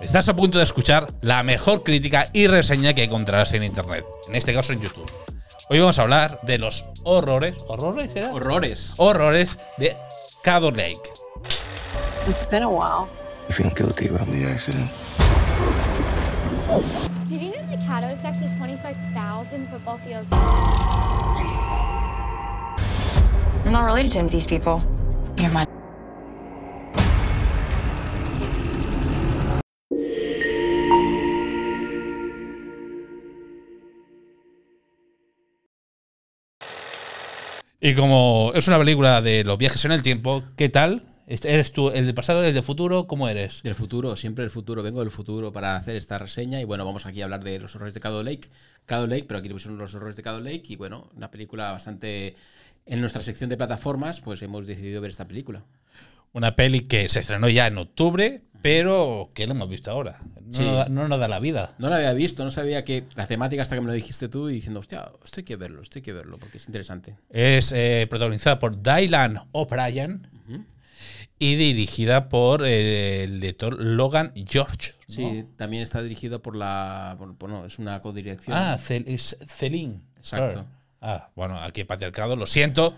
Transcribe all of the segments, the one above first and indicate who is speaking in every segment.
Speaker 1: Estás a punto de escuchar la mejor crítica y reseña que encontrarás en internet, en este caso en YouTube. Hoy vamos a hablar de los horrores, horrores, era? Horrores. Horrores de Caddo Lake.
Speaker 2: It's been a while.
Speaker 1: I feel guilty about the
Speaker 2: accident. Did you know that Caddo is actually 25,000 football fields? I'm not related to any of these people. You're my
Speaker 1: Y como es una película de los
Speaker 2: viajes en el tiempo, ¿qué tal? ¿Eres tú el del pasado, el de futuro? ¿Cómo eres? Del futuro, siempre el futuro. Vengo del futuro para hacer esta reseña. Y bueno, vamos aquí a hablar de los horrores de Cado Lake. Cado Lake, pero aquí tenemos los horrores de Cado Lake. Y bueno, una película bastante. En nuestra sección de plataformas, pues hemos decidido ver esta película. Una peli que se estrenó ya en octubre, pero que lo hemos visto ahora. No, nos da, la vida. No lo había visto, no sabía que la temática hasta que me lo dijiste tú y diciendo, hostia, esto hay que verlo, esto hay que verlo, porque es interesante.
Speaker 1: Es eh, protagonizada por Dylan
Speaker 2: O'Brien
Speaker 1: y dirigida por eh, el director Logan George.
Speaker 2: Sí, también está dirigida por la. Bueno, pues es una codirección. Ah, es Celine. Exacto. Ah, bueno, aquí patriarcado, lo siento.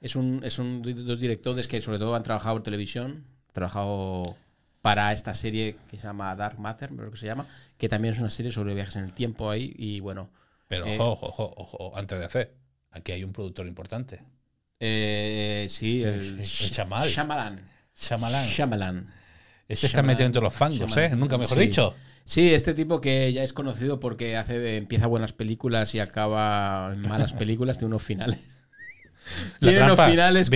Speaker 2: Es un, es un dos directores que sobre todo han trabajado en televisión, trabajado para esta serie que se llama Dark Matter, creo que se llama, que también es una serie sobre viajes en el tiempo ahí y bueno. Pero eh, ojo, ojo, ojo, antes de hacer, aquí hay un productor importante. Eh, sí, el, Shyamalan. Este está metido entre los fangos, ¿eh? Nunca mejor dicho. Sí, este tipo que ya es conocido porque hace empieza buenas películas y acaba malas películas, tiene unos finales. finales.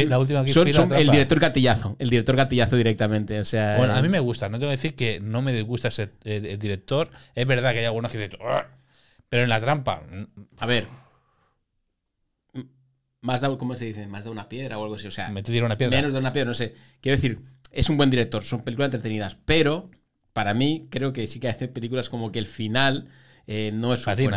Speaker 2: son, el director gatillazo. El director gatillazo directamente. sea, bueno, a mí eh,
Speaker 1: me gusta. No tengo que decir que no me disgusta ese director. Es verdad que hay algunos que dicen. Pero en la trampa.
Speaker 2: Mm, a ver. Más da, ¿Cómo se dice? Más de una piedra o algo así. O sea, me una piedra. menos de una piedra, no sé. Quiero decir, es un buen director, son películas entretenidas, pero para mí creo que sí que hace películas como que el final eh, no es fácil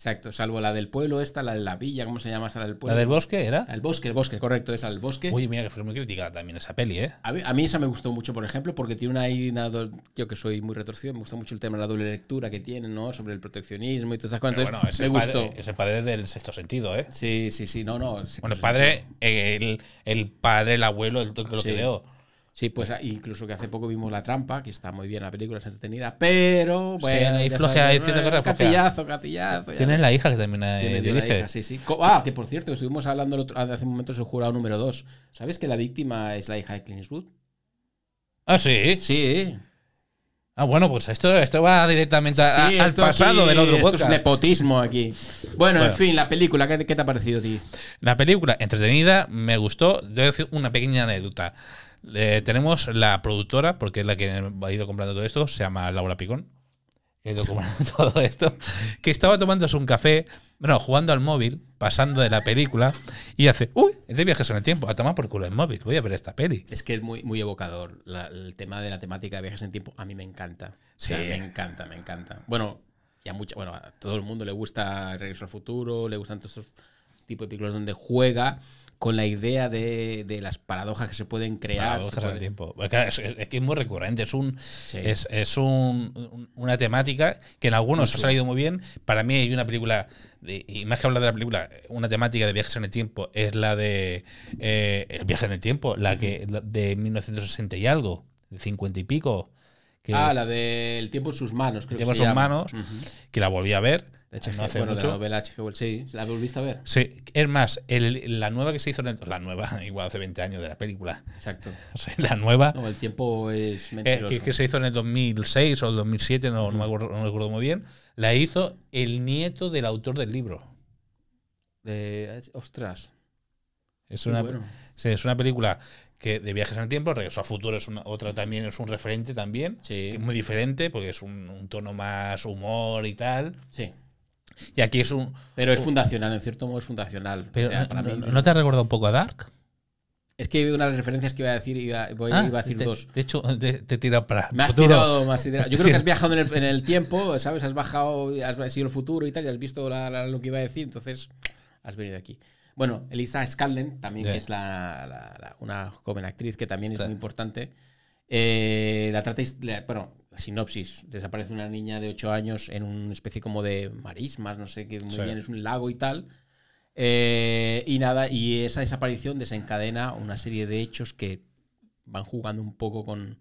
Speaker 2: Exacto, salvo la del pueblo, esta, la de la villa, ¿cómo se llama esa la del bosque era? El bosque, el bosque, correcto, esa, el bosque. Uy, mira que fue muy crítica también esa peli, ¿eh? A mí, esa me gustó mucho, por ejemplo, porque tiene una, idea yo que soy muy retorcido, me gusta mucho el tema de la doble lectura que tiene, ¿no? Sobre el proteccionismo y todas esas cosas. Entonces, bueno, me padre, Es el padre del sexto sentido, ¿eh? Sí, sí, sí, no, no. bueno, el padre, el, padre, el abuelo, el, lo que leo. Sí, pues ah, incluso que hace poco vimos La Trampa, que está muy bien la película, es entretenida, pero bueno. Sí, ahí cosas. Pues, catillazo, catillazo. Tienen la
Speaker 1: hija que también de dirige. sí,
Speaker 2: sí. Ah, que por cierto, estuvimos hablando el ah, hace un momento, el jurado número 2. ¿Sabes que la víctima es la hija de Clint Eastwood? Ah, sí. Sí. Ah, bueno, pues esto, esto va directamente al pasado del otro podcast. es nepotismo aquí. Bueno, en
Speaker 1: fin, la película, ¿qué, qué te ha parecido a ti? La película, entretenida, me gustó. Debo decir una pequeña anécdota. Eh, tenemos la productora, porque es la que ha ido comprando todo esto, se llama Laura Picón. Que todo esto. Que estaba tomándose un café, bueno, jugando al móvil, pasando de la película, y hace, uy, es de viajes en el tiempo, a tomar por culo el móvil, voy a ver esta peli.
Speaker 2: Es que es muy, muy evocador. el tema de la temática de viajes en el tiempo a mí me encanta. Sí. me encanta, me encanta. Bueno, ya mucha, bueno, a todo el mundo le gusta Regreso al Futuro, le gustan todos esos tipos de películas donde juega con la idea de, de las paradojas que se pueden crear. Paradojas el tiempo. Es,
Speaker 1: que es muy recurrente, es, un,
Speaker 2: es,
Speaker 1: un, una temática que en algunos ha salido muy bien. Para mí hay una película, y más que hablar de la película, una temática de viajes en el tiempo es la de eh, El viaje en el tiempo, la que de 1960 y algo, de 50 y pico. Que, ah,
Speaker 2: la del de tiempo en sus manos, El tiempo en sus manos,
Speaker 1: que la volví a ver de hecho no hace la novela
Speaker 2: HG Wells, sí. ¿La volviste a ver? Sí, es más,
Speaker 1: la nueva que se hizo, la nueva, igual hace 20
Speaker 2: años de la película. Exacto. la nueva. No, el tiempo es eh, que se
Speaker 1: hizo en el 2006 o el 2007, no, me acuerdo, muy bien. La hizo el nieto del autor del libro. De, ostras. Es una, es una película que de viajes en el tiempo, Regreso a Futuro es otra también, es un referente también, sí. es muy diferente porque es un tono más humor y tal. Sí. Y aquí es un.
Speaker 2: Pero es fundacional, en cierto modo es fundacional. ¿No
Speaker 1: te ha recordado un poco a Dark?
Speaker 2: Es que una de las referencias que iba a decir, iba, voy, ah, a decir dos. De hecho, te, tira para. Me has tirado, Yo creo que has viajado en el, tiempo, ¿sabes? Has bajado, has sido el futuro y tal, y has visto lo que iba a decir, entonces has venido aquí. Bueno, Elisa Scanlon, también, que es la, una joven actriz que también es muy importante. Eh, la tratéis, bueno, la sinopsis, desaparece una niña de 8 años en una especie como de marismas, no sé qué, muy bien, es un lago y tal. Eh, y nada, y esa desaparición desencadena una serie de hechos que van jugando un poco con,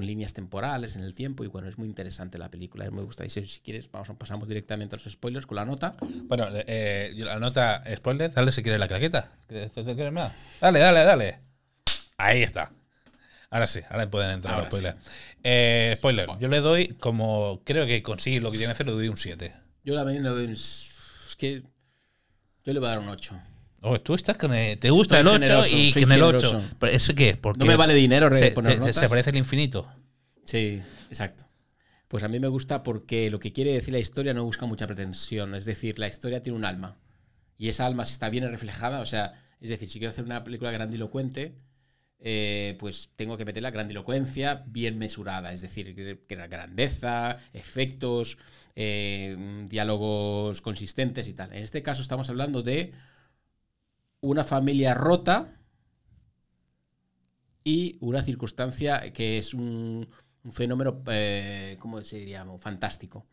Speaker 2: líneas temporales en el tiempo y bueno, es muy interesante la película, me gusta. Y si, quieres, vamos, pasamos directamente a los spoilers con la nota. Bueno, eh, la nota spoiler, dale si quieres la claqueta. Dale, dale,
Speaker 1: dale. Ahí está. Ahora sí, ahora pueden entrar los spoilers. Eh, spoiler, yo le doy como. Creo que consigue lo que tiene que hacer, le doy un 7.
Speaker 2: Yo también le doy un. Es que. Yo le voy a dar un 8.
Speaker 1: Oh, tú estás que me... te gusta el 8 y me el 8. ¿Pero qué? no me vale dinero se, parece al
Speaker 2: infinito. Sí, exacto. Pues a mí me gusta porque lo que quiere decir la historia no busca mucha pretensión. Es decir, la historia tiene un alma. Y esa alma, si está bien reflejada, o sea, es decir, si quiero hacer una película grandilocuente, eh, pues tengo que meter la grandilocuencia bien mesurada, es decir, que la grandeza, efectos, eh, diálogos consistentes y tal. En este caso estamos hablando de una familia rota y una circunstancia que es un, fenómeno, eh, ¿cómo se diría? Fantástico.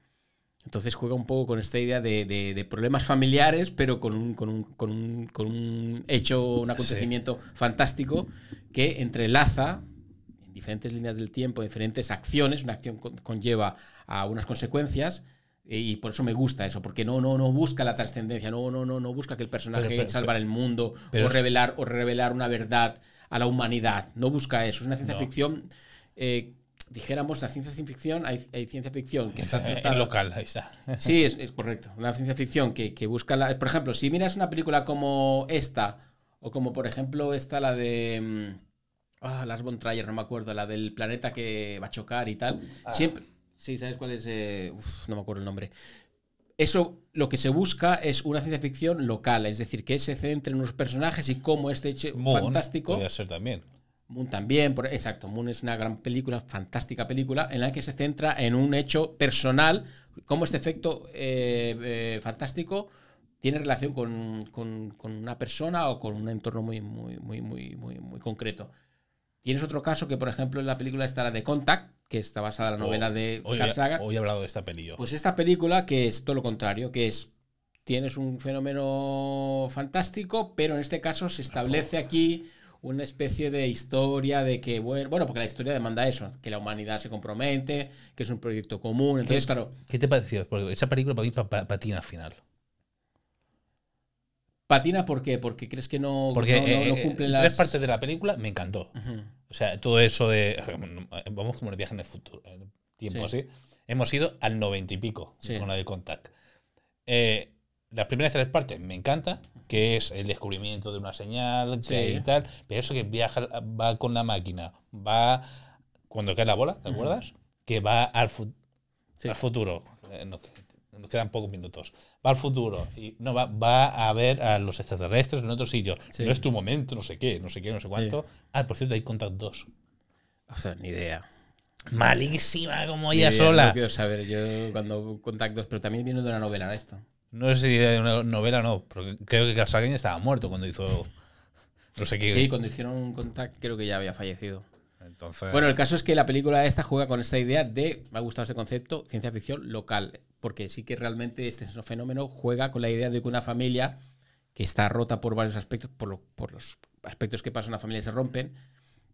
Speaker 2: Entonces juega un poco con esta idea de, problemas familiares, pero con un, hecho, un acontecimiento fantástico que entrelaza en diferentes líneas del tiempo, diferentes acciones. Una acción conlleva a unas consecuencias. Eh, y por eso me gusta eso, porque no, no, no busca la trascendencia, no, no, no, no busca que el personaje salve el mundo o revelar, o revelar una verdad a la humanidad. No busca eso. Es una ciencia ficción eh, dijéramos, la ciencia ficción, hay, ciencia ficción que está, eh, local, ahí está. Sí, es, correcto. Una ciencia ficción que, busca Por ejemplo, si miras una película como esta, o como por ejemplo esta, la de. Mm, ah, Lars no me acuerdo, la del planeta que va a chocar y tal. Ah. Siempre. Sí, ¿sabes cuál es? Eh, no me acuerdo el nombre. Eso lo que se busca es una ciencia ficción local, es decir, que se centre en unos personajes y cómo este hecho fantástico. Puede ser también. Moon también, exacto, Moon es una gran película, fantástica película, en la que se centra en un hecho personal, cómo este efecto eh, eh, fantástico tiene relación con, una persona o con un entorno muy, muy, muy, muy, muy, muy concreto. Tienes otro caso que, por ejemplo, en la película está la de Contact, que está basada en la novela oh, de Carl Sagan. Hoy he hablado de esta película. Pues esta película, que es todo lo contrario, que es tienes un fenómeno fantástico, pero en este caso se establece oh. aquí una especie de historia de que, bueno, bueno, porque la historia demanda eso, que la humanidad se compromete, que es un proyecto común. Entonces, claro. ¿Qué te
Speaker 1: pareció? esa película para mí patina al final.
Speaker 2: ¿Patina por qué? Porque crees que no, porque, no, eh, eh, las. Tres partes de la
Speaker 1: película me encantó. O sea, todo eso de. Eh, vamos como en el viaje en el futuro, tiempo así. Hemos ido al noventa y pico con la de Contact. Eh, las primeras tres partes me encanta, que es el descubrimiento de una señal y tal, pero eso que viaja, va con la máquina, va cuando cae la bola, ¿te acuerdas? Que va al, futuro. Eh, nos, quedan pocos minutos. Va al futuro y no va, va a ver a los extraterrestres en otro sitio. No es tu momento, no sé qué, no sé qué, no sé cuánto. Ah, por cierto, hay Contact
Speaker 2: 2. O sea, ni idea malísima como ella sola. No quiero saber, yo cuando 2 pero también viene de una novela esto. No sé si
Speaker 1: de una novela o no, porque creo que Carl Sagan estaba muerto cuando hizo. No sé qué. Sí, cuando
Speaker 2: hicieron un Contact creo que ya había fallecido. Bueno, el caso es que la película esta juega con esta idea de, me ha gustado ese concepto, ciencia ficción local, porque sí que realmente este fenómeno juega con la idea de que una familia que está rota por varios aspectos, por, lo, por los aspectos que pasan en la familia y se rompen,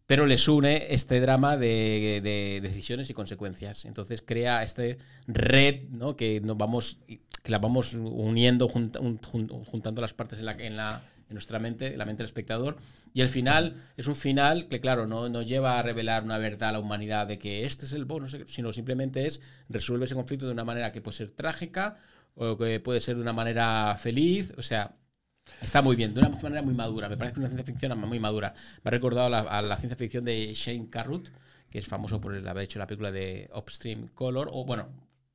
Speaker 2: pero les une este drama de, decisiones y consecuencias. Entonces crea este red ¿no? que nos vamos que la vamos uniendo, juntando las partes en, la, en, la, nuestra mente, en la mente del espectador. Y el final es un final que, claro, no, no lleva a revelar una verdad a la humanidad de que este es el bono, sino simplemente es resuelve ese conflicto de una manera que puede ser trágica o que puede ser de una manera feliz. O sea, Está muy bien, de una manera muy madura. Me parece una ciencia ficción muy madura. Me ha recordado a la, ciencia ficción de Shane Carruth, que es famoso por haber hecho la película de Upstream Color, o bueno,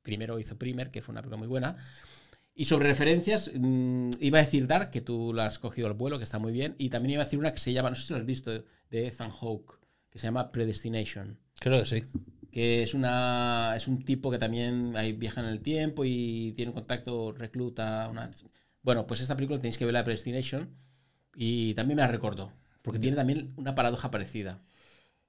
Speaker 2: primero hizo Primer, que fue una película muy buena. Y sobre referencias, mm, iba a decir Dark, que tú la has cogido al vuelo, que está muy bien, y también iba a decir una que se llama, no sé si lo has visto, de Ethan Hawke, que se llama Predestination. Creo que sí que es una es un tipo que también viaja en el tiempo y tiene un contacto recluta una bueno, pues esta película tenéis que ver la Predestination y también me la recuerdo, porque tiene también una paradoja parecida.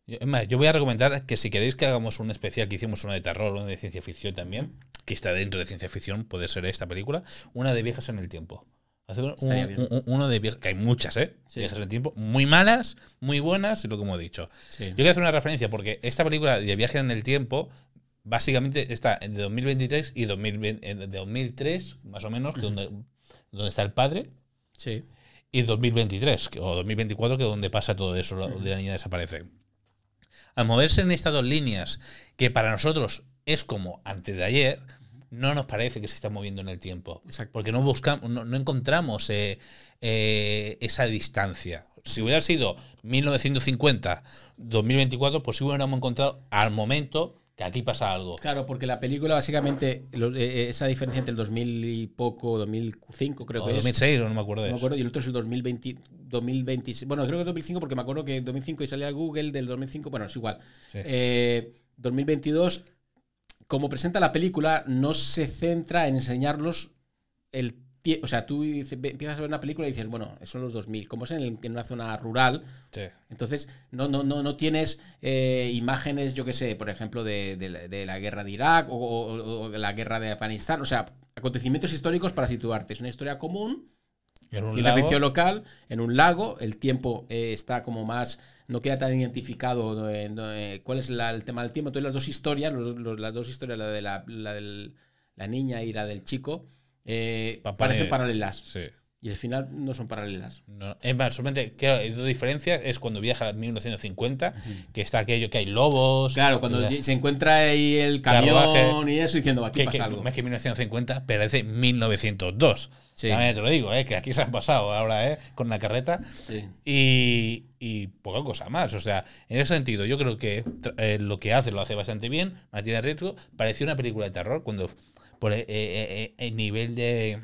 Speaker 2: Yo, yo voy a recomendar que si queréis que hagamos un especial, que hicimos uno
Speaker 1: de terror, uno de ciencia ficción también, que está dentro de ciencia ficción, puede ser esta película, una de viejas en el tiempo. Un, un, uno de viejas, que hay muchas, ¿eh? Viejas en el tiempo, muy malas, muy buenas, y lo que hemos dicho. Yo quiero hacer una referencia porque esta película de viajes en el tiempo básicamente está eh, de 2023 y de 2003, más o menos, que es donde donde está el padre. Sí. Y 2023, o 2024, que es donde pasa todo eso, donde la niña desaparece. Al moverse en estas dos líneas, que para nosotros es como antes de ayer, no nos parece que se está moviendo en el tiempo. Porque no buscamos, no, encontramos eh, eh, esa distancia. Si hubiera sido 1950, 2024, pues sí hubiéramos encontrado al momento a ti pasa
Speaker 2: algo. Claro, porque la película básicamente, eh, eh, esa diferencia entre el 2000 y poco, 2005 creo que 2006, es. 2006, no me acuerdo no me acuerdo, Y el otro es el 2020, 2026. Bueno, creo que 2005 porque me acuerdo que 2005 y salía Google del 2005, bueno, es igual. 2022, eh, como presenta la película, no se centra en enseñarlos el o sea, tú empiezas a ver una película y dices, bueno, son los 2000, como es en, una zona rural, entonces no, no, no, no tienes eh, imágenes, yo qué sé, por ejemplo, de, la guerra de Irak o, la guerra de Afganistán, o sea, acontecimientos históricos para situarte. Es una historia común, un ciencia local, en un lago, el tiempo eh, está como más, no queda tan identificado eh, cuál es el tema del tiempo. Entonces las dos historias, las dos historias, la de la, la niña y la del chico, eh, parecen paralelas. Y al final no son paralelas.
Speaker 1: es más, solamente hay la diferencia es cuando viaja a 1950, que está aquello que hay lobos. Claro, cuando se encuentra ahí el camión y eso diciendo aquí pasa algo. Más que 1950, parece 1902. te lo digo, ¿eh? que aquí se han pasado ahora ¿eh? con la carreta. Y, y poca cosa más. O sea, en ese sentido, yo creo que lo que hace lo hace bastante bien, mantiene riesgo. Pareció una película de terror cuando por e, e, e, el nivel de,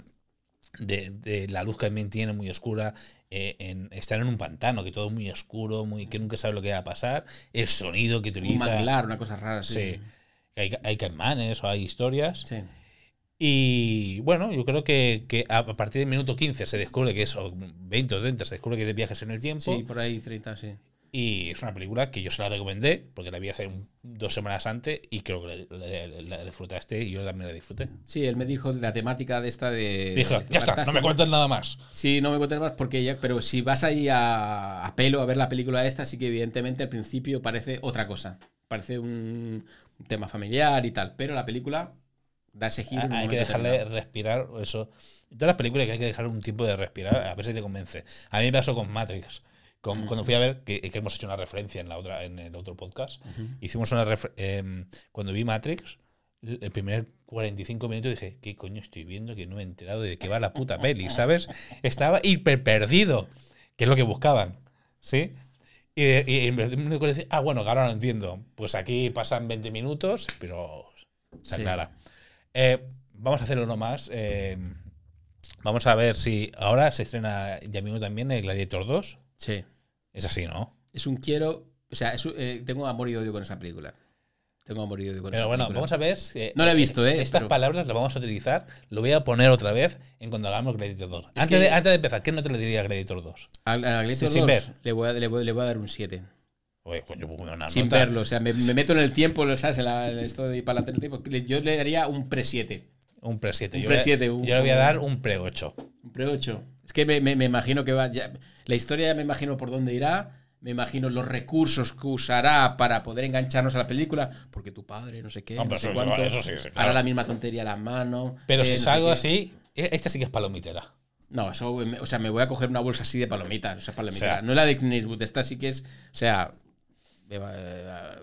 Speaker 1: la luz que también tiene muy oscura, eh, en estar en un pantano, que todo es muy oscuro, muy que nunca sabe lo que va a pasar, el sonido que utiliza. Un una cosa rara, sí. sí. Hay, hay caimanes o hay historias. Sí. Y bueno, yo creo que, a partir del minuto 15 se descubre que eso, 20 o 30, se descubre que te de viajes en el tiempo. Sí, por ahí 30, sí. Y es una película que yo se la recomendé, porque la vi hace dos semanas antes y creo que
Speaker 2: la, disfrutaste y yo también la disfruté. Sí, él me dijo la temática de esta de... Dijo, ya está, no me cuentes nada más. Sí, no me cuentes más, porque ya, pero si vas ahí a, a, pelo a ver la película esta, sí que evidentemente al principio parece otra cosa. Parece un tema familiar y tal, pero la película da ese giro. hay que dejarle
Speaker 1: respirar eso. Todas las películas que hay que dejar un tiempo de respirar, a ver si te convence. A mí me pasó con Matrix. Cuando fui a ver, que, hemos hecho una referencia en, la otra, en el otro podcast, hicimos una em, cuando vi Matrix, el primer 45 minutos dije, ¿qué coño estoy viendo? Que no me he enterado de qué va la puta peli, ¿sabes? Estaba hiper perdido, que es lo que buscaban, ¿sí? Y, y, me ah, bueno, ahora lo entiendo. Pues aquí pasan 20 minutos, pero se aclara. Eh, vamos a hacerlo nomás. más eh, vamos a ver si ahora se estrena ya mismo también el Gladiator 2. Sí. Es así, ¿no?
Speaker 2: Es un quiero. O sea, eh, tengo amor y odio con esa película. Tengo amor y odio con esa película. pero bueno, vamos a ver.
Speaker 1: no la he eh, visto, ¿eh? Estas palabras las vamos a utilizar. Lo voy a poner otra vez en cuando hagamos Creditor 2. Antes, de, empezar, ¿qué no te le diría a Creditor 2? A, a 2 Le, voy a, le, voy, a
Speaker 2: dar un 7. Oye, coño, pues Sin verlo, o sea, me, meto en el tiempo, ¿sabes? En, esto de para el tiempo. Yo le daría un pre 7. Un pre 7. Un pre 7. yo le voy a dar un pre 8. Un pre 8. Es que me, imagino que va. la historia ya me imagino por dónde irá. Me imagino los recursos que usará para poder engancharnos a la película, porque tu padre, no sé qué, no, hará la misma tontería a la mano Pero eh, si salgo algo así, e, esta sí que es palomitera. No, eso, em, o sea, me voy a coger una bolsa así de palomitas, o sea, palomitera no la de Knitwood esta sí que es, o sea,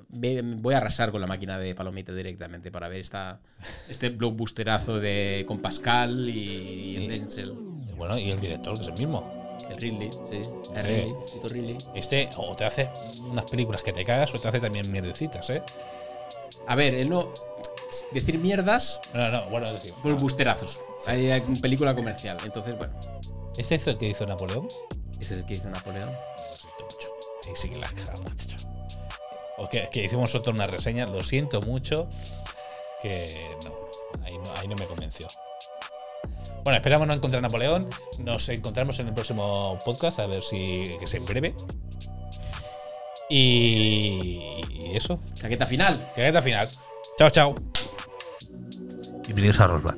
Speaker 2: voy a arrasar con la máquina de palomita directamente para ver esta, este blockbusterazo de, con Pascal y, y Denzel. Bueno, y el director, que es el mismo. El Ridley, sí. El Ridley, Ridley. Este
Speaker 1: o te hace unas películas que te cagas o te hace también mierdecitas, ¿eh? A ver, él no.
Speaker 2: Decir mierdas. No, no, bueno, decir. Pues busterazos. Sí. Hay película comercial. Entonces, bueno. ¿Este es el que hizo Napoleón? Ese es el que hizo Napoleón. Lo siento
Speaker 1: mucho. Sí, sí que la macho. O que, hicimos otra una reseña. Lo siento mucho. Que no, ahí no me convenció. Bueno, esperamos no encontrar a Napoleón. Nos encontramos en el próximo podcast, a ver si que es en breve. Y, eso. Caqueta final. Caqueta final. Chao, chao. Bienvenidos a Rosbach.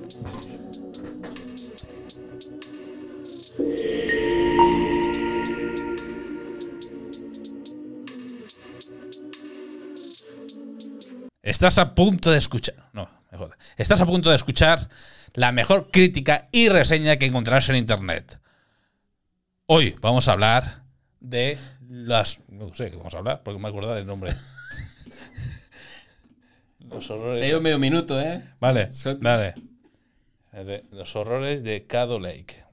Speaker 1: Estás a punto de escuchar. No. Estás a punto de escuchar la mejor crítica y reseña que encontrarás en Internet. Hoy vamos a hablar de las... No sé qué vamos a hablar, porque me he acordado del nombre. Los horrores... Se ha ido medio minuto, ¿eh? Vale, vale. Los horrores de Cado Lake.